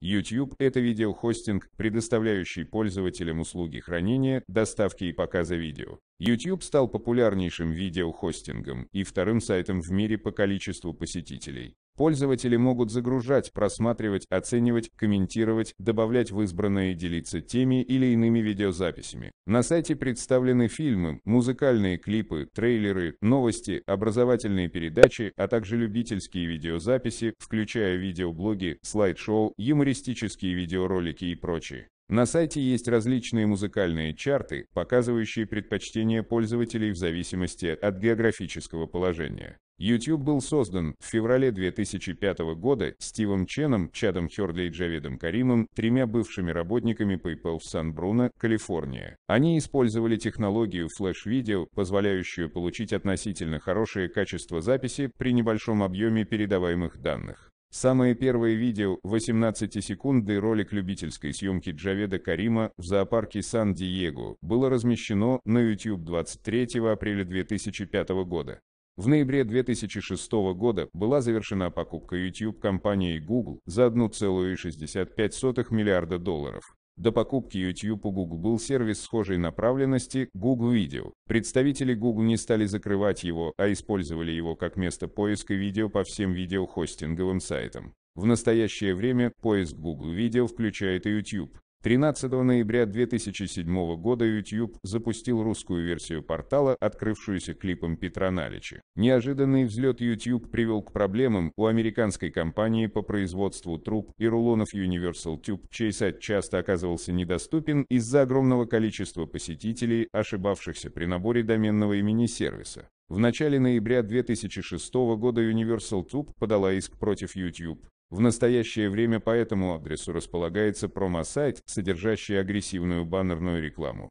YouTube – это видеохостинг, предоставляющий пользователям услуги хранения, доставки и показа видео. YouTube стал популярнейшим видеохостингом и вторым сайтом в мире по количеству посетителей. Пользователи могут загружать, просматривать, оценивать, комментировать, добавлять в избранное и делиться теми или иными видеозаписями. На сайте представлены фильмы, музыкальные клипы, трейлеры, новости, образовательные передачи, а также любительские видеозаписи, включая видеоблоги, слайд-шоу, юмористические видеоролики и прочее. На сайте есть различные музыкальные чарты, показывающие предпочтения пользователей в зависимости от географического положения. YouTube был создан в феврале 2005 года Стивом Ченом, Чадом Хёрдли и Джаведом Каримом, тремя бывшими работниками PayPal в Сан-Бруно, Калифорния. Они использовали технологию флеш-видео, позволяющую получить относительно хорошее качество записи при небольшом объеме передаваемых данных. Самое первое видео 18-секундный ролик любительской съемки Джаведа Карима в зоопарке Сан-Диего было размещено на YouTube 23 апреля 2005 года. В ноябре 2006 года была завершена покупка YouTube компанией Google за 1,65 миллиарда долларов. До покупки YouTube у Google был сервис схожей направленности Google Video. Представители Google не стали закрывать его, а использовали его как место поиска видео по всем видеохостинговым сайтам. В настоящее время поиск Google Video включает и YouTube. 13 ноября 2007 года YouTube запустил русскую версию портала, открывшуюся клипом Петра Налича. Неожиданный взлет YouTube привел к проблемам у американской компании по производству труб и рулонов Universal Tube, чей сайт часто оказывался недоступен из-за огромного количества посетителей, ошибавшихся при наборе доменного имени сервиса. В начале ноября 2006 года Universal Tube подала иск против YouTube, в настоящее время по этому адресу располагается промо-сайт, содержащий агрессивную баннерную рекламу.